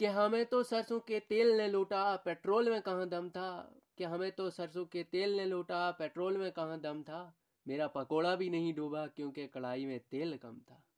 कि हमें तो सरसों के तेल ने लूटा पेट्रोल में कहाँ दम था कि हमें तो सरसों के तेल ने लूटा पेट्रोल में कहाँ दम था मेरा पकोड़ा भी नहीं डूबा क्योंकि कढ़ाई में तेल कम था